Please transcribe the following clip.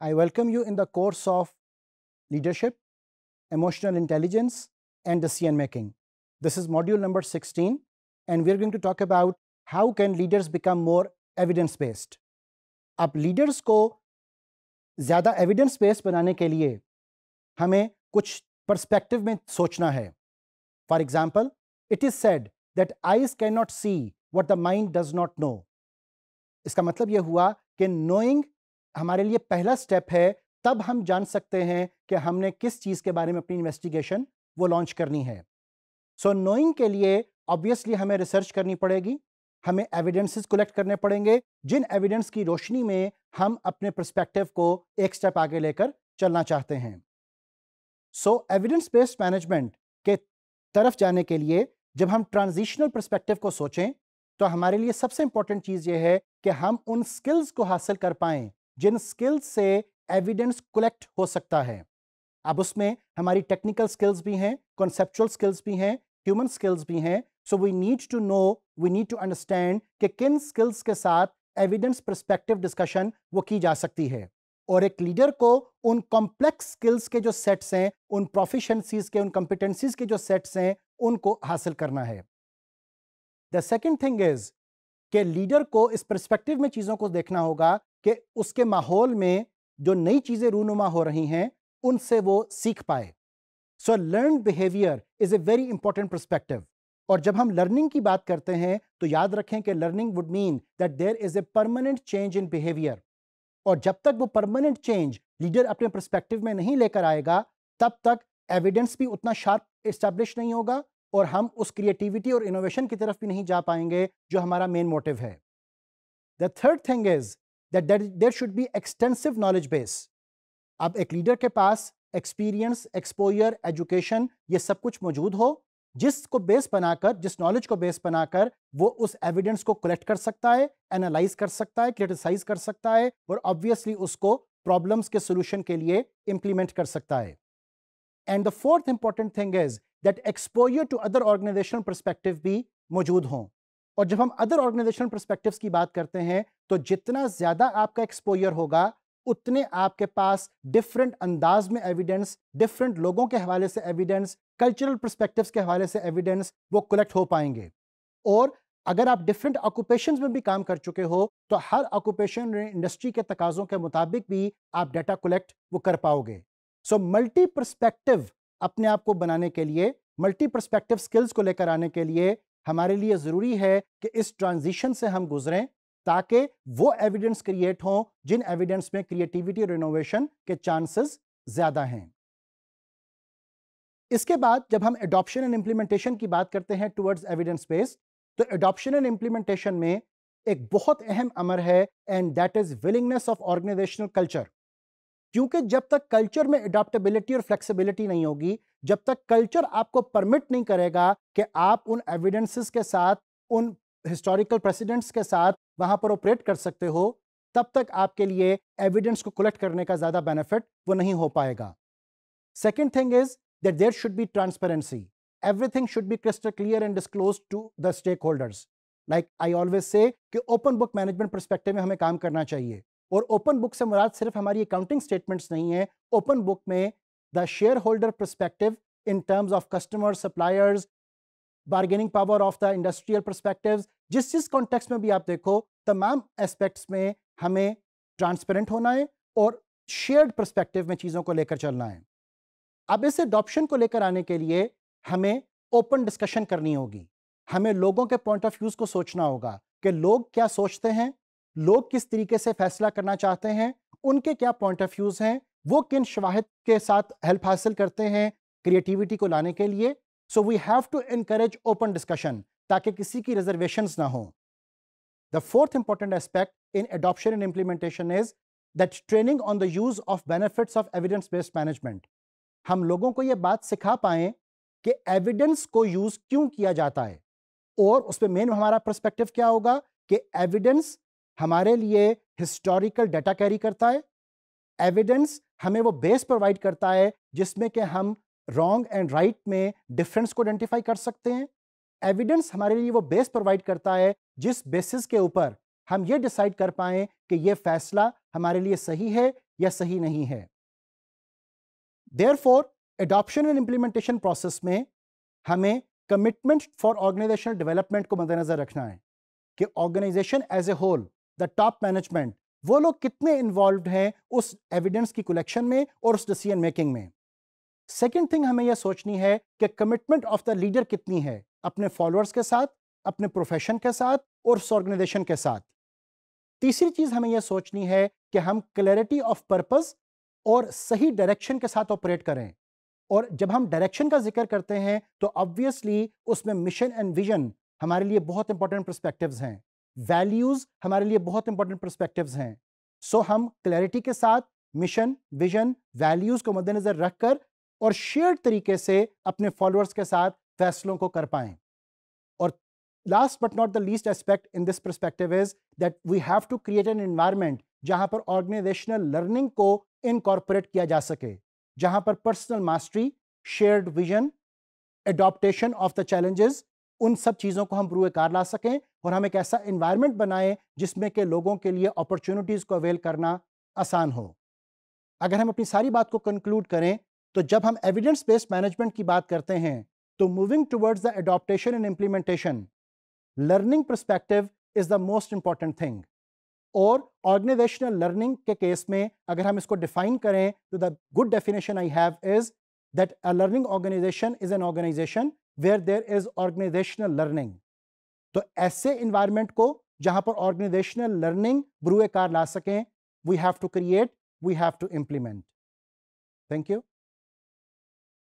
I welcome you in the course of Leadership, Emotional Intelligence and Decision Making. This is module number 16 and we are going to talk about how can leaders become more evidence based. Up leaders go, zada evidence based banane ke liye, हमें kuch perspective mein sochna hai. For example, it is said that eyes cannot see what the mind does not know. Iska matlab यह hua कि knowing हमारे लिए पहला step है तब हम जान सकते हैं कि हमने किस चीज़ के बारे में अपनी इन्वेस्टिगेशन वो लॉन्च करनी है सो so, नोइंग के लिए ऑब्वियसली हमें रिसर्च करनी पड़ेगी हमें एविडेंसेस कलेक्ट करने पड़ेंगे जिन एविडेंस की रोशनी में हम अपने परस्पेक्टिव को एक स्टेप आगे लेकर चलना चाहते हैं सो एविडेंस बेस्ड मैनेजमेंट के तरफ जाने के लिए जब हम ट्रांजिशनल परस्पेक्टिव को सोचें तो हमारे लिए सबसे इंपॉर्टेंट चीज़ ये है कि हम उन स्किल्स को हासिल कर पाएं जिन स्किल्स से एविडेंस कलेक्ट हो सकता है अब उसमें हमारी टेक्निकल स्किल्स भी हैं कॉन्सेप्चुअल स्किल्स भी हैं ह्यूमन स्किल्स भी हैं so we need to know we need to understand कि किन स्किल्स के साथ एविडेंस परस्पेक्टिव डिस्कशन वो की जा सकती है और एक लीडर को उन कॉम्प्लेक्स स्किल्स के जो सेट्स हैं उन प्रोफिशंसीज के उन कॉम्पिटेंसीज के जो सेट्स हैं उनको हासिल करना है द सेकेंड थिंग इज कि लीडर को इस परस्पेक्टिव में चीज़ों को देखना होगा कि उसके माहौल में जो नई चीज़ें रूनुमा हो रही हैं उनसे वो सीख पाए so learn behaviour is a very important perspective और जब हम लर्निंग की बात करते हैं तो याद रखें कि learning would mean that there is a permanent change in behaviour और जब तक वो परमानेंट चेंज लीडर अपने परस्पेक्टिव में नहीं लेकर आएगा तब तक एविडेंस भी उतना शार्प इस्टेब्लिश नहीं होगा और हम उस क्रिएटिविटी और इनोवेशन की तरफ भी नहीं जा पाएंगे जो हमारा मेन मोटिव है the third thing is that there should be extensive knowledge base अब एक लीडर के पास एक्सपीरियंस एक्सपोयर एजुकेशन ये सब कुछ मौजूद हो जिसको बेस बनाकर जिस नॉलेज को बेस बनाकर वो उस एविडेंस को कलेक्ट कर सकता है एनालाइज कर सकता है क्रिटिसाइज कर सकता है और ऑब्वियसली उसको प्रॉब्लम्स के सोल्यूशन के लिए इम्प्लीमेंट कर सकता है and the fourth important thing is that exposure to other organisational perspective भी मौजूद हों और जब हम अदर ऑर्गेनाइजेशनल परस्पेक्टिव की बात करते हैं तो जितना ज़्यादा आपका एक्सपोजर होगा उतने आपके पास डिफरेंट अंदाज में एविडेंस डिफरेंट लोगों के हवाले से एविडेंस कल्चरल परस्पेक्टिव्स के हवाले से एविडेंस वो कलेक्ट हो पाएंगे और अगर आप डिफरेंट ऑक्यूपेशन में भी काम कर चुके हो तो हर ऑक्यूपेशन इंडस्ट्री के तकाजों के मुताबिक भी आप डाटा कलेक्ट वो कर पाओगे सो मल्टी परस्पेक्टिव अपने आप को बनाने के लिए मल्टी परस्पेक्टिव स्किल्स को लेकर आने के लिए हमारे लिए ज़रूरी है कि इस ट्रांजिशन से हम गुजरें ताकि वो एविडेंस क्रिएट हों जिन एविडेंस में क्रिएटिविटी और इनोवेशन के चांसेस ज़्यादा हैं इसके बाद जब हम एडॉप्शन एंड इम्प्लीमेंटेशन की बात करते हैं टूवर्ड्स एविडेंस बेस्ड तो एडॉप्शन एंड इम्प्लीमेंटेशन में एक बहुत अहम अमर है and that is willingness of organisational culture क्योंकि जब तक कल्चर में अडोप्टेबिलिटी और फ्लेक्सिबिलिटी नहीं होगी जब तक कल्चर आपको परमिट नहीं करेगा कि आप उन एविडेंसेस के साथ उन हिस्टोरिकल प्रेसिडेंट्स के साथ वहां पर ऑपरेट कर सकते हो तब तक आपके लिए एविडेंस को कलेक्ट करने का ज्यादा बेनिफिट वो नहीं हो पाएगा second thing is that there should be transparency everything should be crystal clear and disclose to the stakeholders like I always say open book management perspective में हमें काम करना चाहिए और ओपन बुक से मुराद सिर्फ हमारी अकाउंटिंग स्टेटमेंट्स नहीं है ओपन बुक में the shareholder perspective in terms of customer suppliers bargaining power of the industrial perspective जिस जिस कॉन्टेक्स में भी आप देखो तमाम एस्पेक्ट्स में हमें ट्रांसपेरेंट होना है और शेयर्ड परस्पेक्टिव में चीज़ों को लेकर चलना है अब इस एडॉप्शन को लेकर आने के लिए हमें ओपन डिस्कशन करनी होगी हमें लोगों के पॉइंट ऑफ व्यूज़ को सोचना होगा कि लोग क्या सोचते हैं लोग किस तरीके से फैसला करना चाहते हैं उनके क्या पॉइंट ऑफ व्यूज हैं वो किन शवाहद के साथ हेल्प हासिल करते हैं क्रिएटिविटी को लाने के लिए so we have to encourage open discussion ताकि किसी की रिजर्वेशन ना हो the fourth important aspect in adoption and implementation is that training on the use of benefits of evidence based management हम लोगों को यह बात सिखा पाए कि एविडेंस को यूज क्यों किया जाता है और उसमें मेन हमारा परस्पेक्टिव क्या होगा कि एविडेंस हमारे लिए हिस्टोरिकल डाटा कैरी करता है एविडेंस हमें वो बेस प्रोवाइड करता है जिसमें कि हम रॉन्ग एंड राइट में डिफरेंस को आइडेंटिफाई कर सकते हैं एविडेंस हमारे लिए वो बेस प्रोवाइड करता है जिस बेसिस के ऊपर हम ये डिसाइड कर पाए कि ये फैसला हमारे लिए सही है या सही नहीं है therefore adoption and implementation process में हमें कमिटमेंट फॉर ऑर्गेनाइजेशनल डेवलपमेंट को मद्देनजर रखना है कि organisation as a whole the top management वो लोग कितने इन्वॉल्व हैं उस एविडेंस की कलेक्शन में और उस डिसीजन मेकिंग में सेकेंड थिंग हमें यह सोचनी है कि कमिटमेंट ऑफ द लीडर कितनी है अपने फॉलोअर्स के साथ अपने प्रोफेशन के साथ और उस ऑर्गेनाइजेशन के साथ तीसरी चीज हमें यह सोचनी है कि हम क्लैरिटी ऑफ पर्पस और सही डायरेक्शन के साथ ऑपरेट करें और जब हम डायरेक्शन का जिक्र करते हैं तो ऑब्वियसली उसमें मिशन एंड विजन हमारे लिए बहुत इंपॉर्टेंट परस्पेक्टिव हैं वैल्यूज हमारे लिए बहुत इंपॉर्टेंट परस्पेक्टिव हैं सो हम क्लैरिटी के साथ मिशन विजन वैल्यूज को मद्देनजर रखकर और शेयर तरीके से अपने फॉलोअर्स के साथ फैसलों को कर पाए और last but not the least aspect in this perspective is that we have to create an environment जहां पर ऑर्गेनाइजेशनल लर्निंग को इनकॉर्पोरेट किया जा सके जहां पर personal mastery shared vision adaptation of the challenges उन सब चीज़ों को हम ब्रूए कार ला सकें और हम एक ऐसा इन्वायरमेंट बनाएं जिसमें के लोगों के लिए अपॉर्चुनिटीज़ को अवेल करना आसान हो अगर हम अपनी सारी बात को कंक्लूड करें तो जब हम एविडेंस बेस्ड मैनेजमेंट की बात करते हैं तो moving towards the adaptation and implementation learning perspective is the most important thing और ऑर्गेनाइजेशनल लर्निंग के केस में अगर हम इसको डिफाइन करें तो the good definition I have is that a learning organisation is an organisation where there is organisational learning तो ऐसे इन्वायरमेंट को जहां पर ऑर्गेनाइजेशनल लर्निंग ब्रुए कार ला सकें we have to create we have to implement thank you